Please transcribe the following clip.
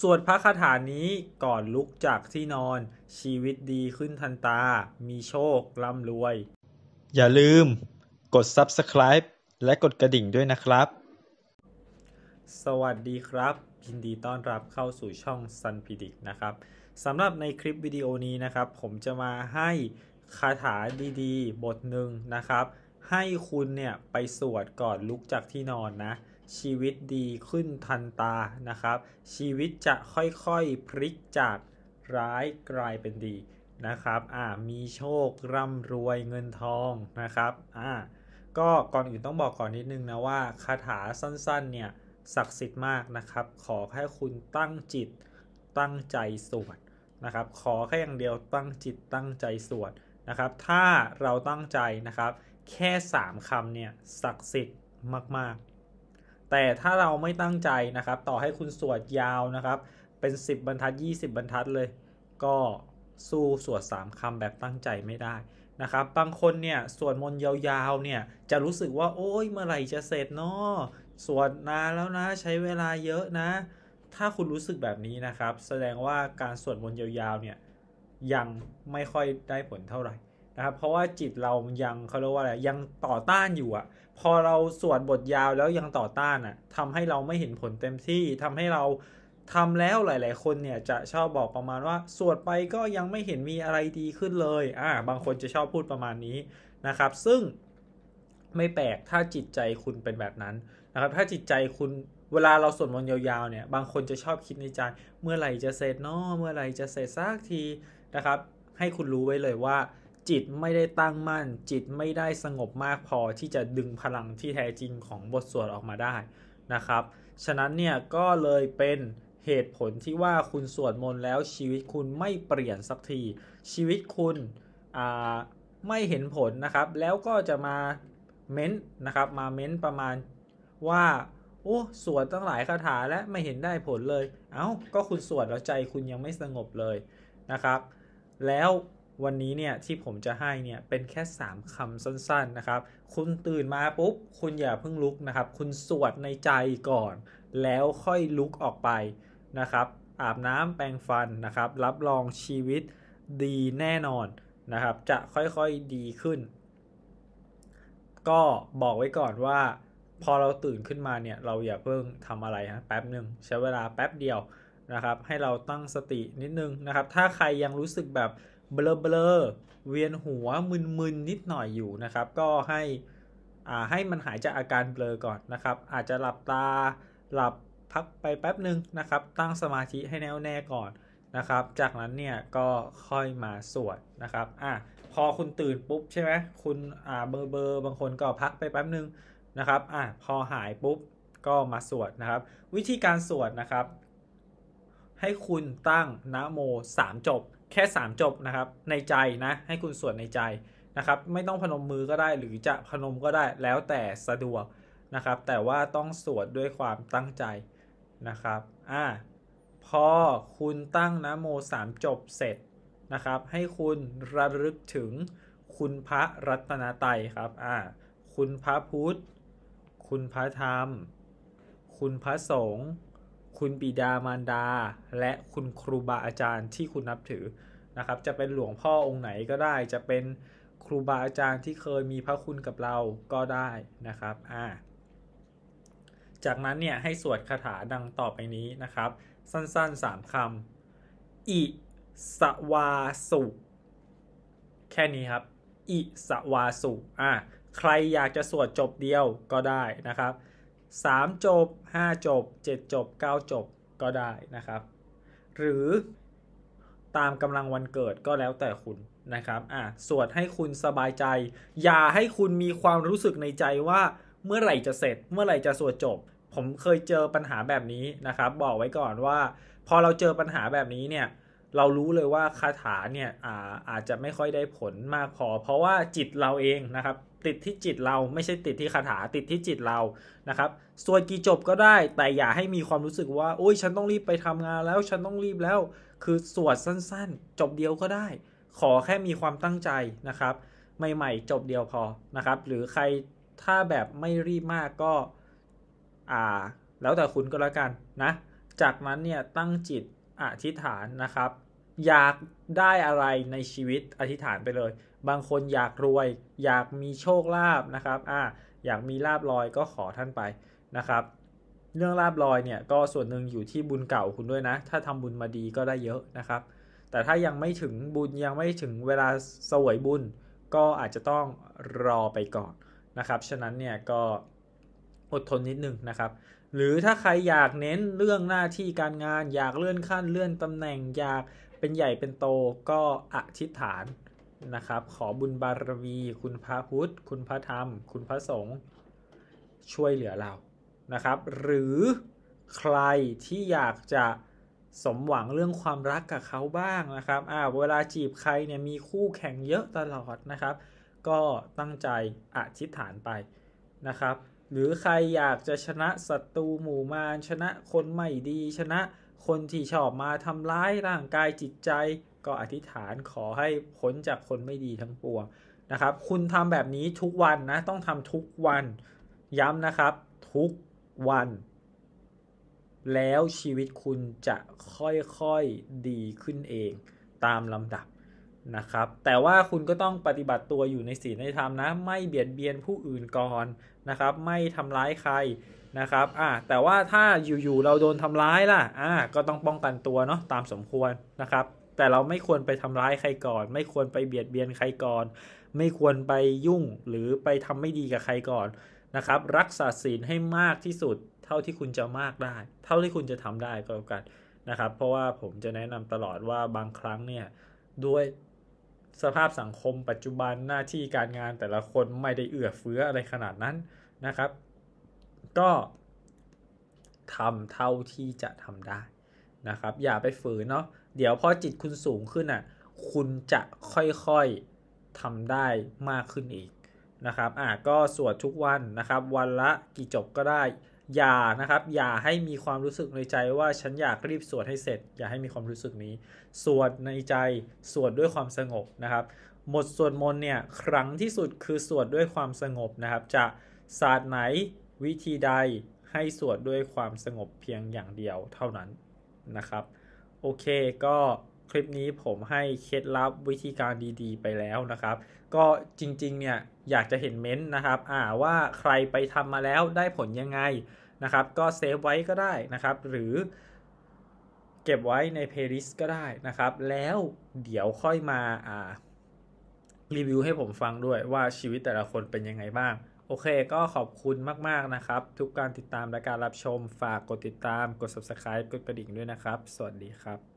สวดพระคาถานี้ก่อนลุกจากที่นอน ชีวิตดีขึ้นทันตา มีโชคร่ำรวย อย่าลืมกด subscribe และกดกระดิ่งด้วยนะครับ สวัสดีครับยินดีต้อนรับเข้าสู่ช่องซันพีดิกนะครับสำหรับในคลิปวิดีโอนี้นะครับ ผมจะมาให้คาถาดีๆ บทหนึ่งนะครับ ให้คุณเนี่ยไปสวดก่อนลุกจากที่นอนนะชีวิตดีขึ้นทันตา นะครับ ชีวิตจะค่อยๆพลิกจากร้ายกลายเป็นดี นะครับ อ่า มีโชคร่ำรวยเงินทอง นะครับ อ่า ก็ ก่อนอื่นต้องบอกก่อนนิดนึงนะว่าคาถาสั้นๆเนี่ยศักดิ์สิทธิ์มากนะครับ ขอให้คุณตั้งจิตตั้งใจสวด นะครับ ขอแค่อย่างเดียวตั้งจิตตั้งใจสวด นะครับ ถ้าเราตั้งใจนะครับ แค่ 3คำเนี่ยศักดิ์สิทธิ์มากๆแต่ถ้าเราไม่ตั้งใจนะครับต่อให้คุณสวดยาวนะครับเป็น 10บรรทัด 20 บรรทัดเลย ก็สู้สวด 3คำแบบตั้งใจไม่ได้นะครับบางคนเนี่ยสวดมนต์ยาวๆเนี่ยจะรู้สึกว่าโอ้ยเมื่อไหร่จะเสร็จเนาะสวดนานแล้วนะ ใช้เวลาเยอะนะ ถ้าคุณรู้สึกแบบนี้นะครับ แสดงว่าการสวดมนต์ยาวๆเนี่ยยังไม่ค่อยได้ผลเท่าไหร่นะครับเพราะว่าจิตเรายังเขาเรียกว่าอะไรยังต่อต้านอยู่อะพอเราสวดบทยาวแล้วยังต่อต้านอะทำให้เราไม่เห็นผลเต็มที่ทำให้เราทำแล้วหลาย ๆ คนเนี่ยจะชอบบอกประมาณว่าสวดไปก็ยังไม่เห็นมีอะไรดีขึ้นเลย อ่าบางคนจะชอบพูดประมาณนี้นะครับ ซึ่งไม่แปลกถ้าจิตใจคุณเป็นแบบนั้นนะครับ ถ้าจิตใจคุณเวลาเราสวดมนต์ยาว ๆ เนี่ยบางคนจะชอบคิดในใจเมื่อไหร่จะเสร็จเนาะเมื่อไหร่จะเสร็จสักทีนะครับ ให้คุณรู้ไว้เลยว่าจิตไม่ได้ตั้งมั่นจิตไม่ได้สงบมากพอที่จะดึงพลังที่แท้จริงของบทสวดออกมาได้นะครับ ฉะนั้นเนี่ยก็เลยเป็นเหตุผลที่ว่าคุณ สวดมนต์แล้วชีวิตคุณไม่เปลี่ยนสักที ชีวิตคุณไม่เห็นผลนะครับ แล้วก็จะมาเม้นนะครับมาเม้นประมาณว่าโอ้สวดตั้งหลายคาถาและไม่เห็นได้ผลเลยเอา้าก็คุณ สวดแล้วใจ คุณยังไม่สงบเลยนะครับ แล้ววันนี้เนี่ยที่ผมจะให้เนี่ยเป็นแค่ 3 คำสั้นๆนะครับคุณตื่นมาปุ๊บคุณอย่าเพิ่งลุกนะครับคุณสวดในใจก่อนแล้วค่อยลุกออกไปนะครับ อาบน้ำแปรงฟันนะครับ รับรองชีวิตดีแน่นอนนะครับ จะค่อยๆดีขึ้น ก็บอกไว้ก่อนว่าพอเราตื่นขึ้นมาเนี่ยเราอย่าเพิ่งทำอะไรฮะแป๊บหนึ่งใช้เวลาแป๊บเดียวนะครับให้เราตั้งสตินิดนึงนะครับถ้าใครยังรู้สึกแบบเบลอเบลอเวียนหัวมึนๆนนิดหน่อยอยู่นะครับ ก็ให้อ่าให้มันหายจากอาการเบลอก่อนนะครับ อาจจะหลับตา หลับพักไปแป๊บหนึ่งนะครับ ตั้งสมาธิให้แน่วแน่ก่อนนะครับ จากนั้นเนี่ยก็ค่อยมาสวดนะครับอ่ะพอคุณตื่นปุ๊บใช่ไหมคุณอ่าเบอร์เบอร์บางคนก็พักไปแป๊บหนึ่งนะครับอ่ะพอหายปุ๊บก็มาสวดนะครับ วิธีการสวดนะครับ ให้คุณตั้งนะโม3จบแค่ 3 จบนะครับในใจนะให้คุณ สวด ในใจนะครับไม่ต้องพนมมือก็ได้ หรือจะพนมก็ได้แล้วแต่สะดวกนะครับแต่ว่าต้องสวดด้วยความตั้งใจนะครับอ่าพอคุณตั้งนะโมสามจบเสร็จนะครับให้คุณระลึกถึง คุณพระรัตนตรัยครับอ่าคุณพระพุทธคุณพระธรรม คุณพระสงฆ์คุณบิดามารดา และคุณครูบาอาจารย์ที่คุณนับถือนะครับ จะเป็นหลวงพ่อองค์ไหนก็ได้จะเป็นครูบาอาจารย์ที่เคยมีพระคุณกับเราก็ได้นะครับอ่าจากนั้นเนี่ยให้สวดคาถาดังต่อไปนี้นะครับ สั้นๆ 3คำอิสวาสุ แค่นี้ครับอิสวาสุอ่าใครอยากจะสวดจบเดียวก็ได้นะครับ3จบ5จบ7จบ9จบก็ได้นะครับ หรือตามกำลังวันเกิดก็แล้วแต่คุณนะครับอ่ะสวดให้คุณสบายใจ อย่าให้คุณมีความรู้สึกในใจว่าเมื่อไหร่จะเสร็จเมื่อไหร่จะสวดจบ ผมเคยเจอปัญหาแบบนี้นะครับบอกไว้ก่อนว่า พอเราเจอปัญหาแบบนี้เนี่ย เรารู้เลยว่าคาถาเนี่ยอาอาจจะไม่ค่อยได้ผลมากพอเพราะว่าจิตเราเองนะครับติดที่จิตเราไม่ใช่ติดที่คาถาติดที่จิตเรานะครับสวดกี่จบก็ได้ แต่อย่าให้มีความรู้สึกว่าโอ้ยฉันต้องรีบไปทำงานแล้วฉันต้องรีบแล้ว คือสวดสั้น ๆ จบเดียวก็ได้ ขอแค่มีความตั้งใจนะครับใหม่ๆจบเดียวพอนะครับ หรือใครถ้าแบบไม่รีบมากก็ อ่า แล้วแต่คุณก็แล้วกันนะจากนั้นเนี่ยตั้งจิตอธิษฐานนะครับ อยากได้อะไรในชีวิตอธิษฐานไปเลยบางคนอยากรวยอยากมีโชคลาภนะครับอ่าอยากมีลาบลอยก็ขอท่านไปนะครับ เรื่องลาบลอยเนี่ยก็ส่วนหนึ่งอยู่ที่บุญเก่าคุณด้วยนะ ถ้าทำบุญมาดีก็ได้เยอะนะครับ แต่ถ้ายังไม่ถึงบุญยังไม่ถึงเวลาสวยบุญ ก็อาจจะต้องรอไปก่อนนะครับ ฉะนั้นเนี่ยก็อดทนนิดนึงนะครับ หรือถ้าใครอยากเน้นเรื่องหน้าที่การงานอยากเลื่อนขั้นเลื่อนตำแหน่ง อยากเป็นใหญ่เป็นโตก็อธิษฐานนะครับขอบุญบารมีคุณพระพุทธ คุณพระธรรม คุณพระสงฆ์ช่วยเหลือเรานะครับ หรือใครที่อยากจะสมหวังเรื่องความรักกับเขาบ้างนะครับอ่าเวลาจีบใครเนี่ยมีคู่แข่งเยอะตลอดนะครับ ก็ตั้งใจอธิษฐานไปนะครับ หรือใครอยากจะชนะศัตรูหมู่มารชนะคนไม่ดี ชนะคนที่ชอบมาทำร้ายร่างกายจิตใจก็อธิษฐานขอให้พ้นจากคนไม่ดีทั้งปวงนะครับ คุณทำแบบนี้ทุกวันนะ ต้องทำทุกวัน ย้ำนะครับ ทุกวัน แล้วชีวิตคุณจะค่อยๆดีขึ้นเอง ตามลำดับนะครับ แต่ว่าคุณก็ต้องปฏิบัติตัวอยู่ในศีลในธรรมนะ ไม่เบียดเบียนผู้อื่นก่อนนะครับ ไม่ทำร้ายใครนะครับอ่าแต่ว่าถ้าอยู่ๆเราโดนทำร้ายล่ะอ่าก็ต้องป้องกันตัวเนาะตามสมควรนะครับแต่เราไม่ควรไปทำร้ายใครก่อน ไม่ควรไปเบียดเบียนใครก่อน ไม่ควรไปยุ่งหรือไปทำไม่ดีกับใครก่อนนะครับ รักษาศีลให้มากที่สุดเท่าที่คุณจะมากได้เท่าที่คุณจะทำได้ก็แล้วกันนะครับ เพราะว่าผมจะแนะนำตลอดว่าบางครั้งเนี่ย ด้วยสภาพสังคมปัจจุบันหน้าที่การงานแต่ละคนไม่ได้เอื้อเฟื้ออะไรขนาดนั้นนะครับ ก็ทำเท่าที่จะทำได้นะครับ อย่าไปฝืนเนาะเดี๋ยวพอจิตคุณสูงขึ้นอ่ะคุณจะค่อยๆทำได้มากขึ้นอีกนะครับอ่ะก็สวดทุกวันนะครับ วันละกี่จบก็ได้ อย่านะครับ อย่าให้มีความรู้สึกในใจว่าฉันอยากรีบสวดให้เสร็จ อย่าให้มีความรู้สึกนี้ สวดในใจ สวดด้วยความสงบนะครับ หมดสวดมนต์เนี่ย ครั้งที่สุดคือสวดด้วยความสงบนะครับ จะศาสตร์ไหนวิธีใดให้สวดด้วยความสงบเพียงอย่างเดียวเท่านั้นนะครับโอเคก็คลิปนี้ผมให้เคล็ดลับวิธีการดีๆไปแล้วนะครับ ก็จริงๆเนี่ยอยากจะเห็นเม้นนะครับ อ่าว่าใครไปทำมาแล้วได้ผลยังไงนะครับ ก็เซฟไว้ก็ได้นะครับ หรือเก็บไว้ในเพลย์ลิสต์ก็ได้นะครับ แล้วเดี๋ยวค่อยมาอ่ารีวิวให้ผมฟังด้วยว่าชีวิตแต่ละคนเป็นยังไงบ้างโอเค ก็ขอบคุณมาก ๆ นะครับ ทุกการติดตามและการรับชม ฝากกดติดตามกด subscribe กดกระดิ่งด้วยนะครับ สวัสดีครับ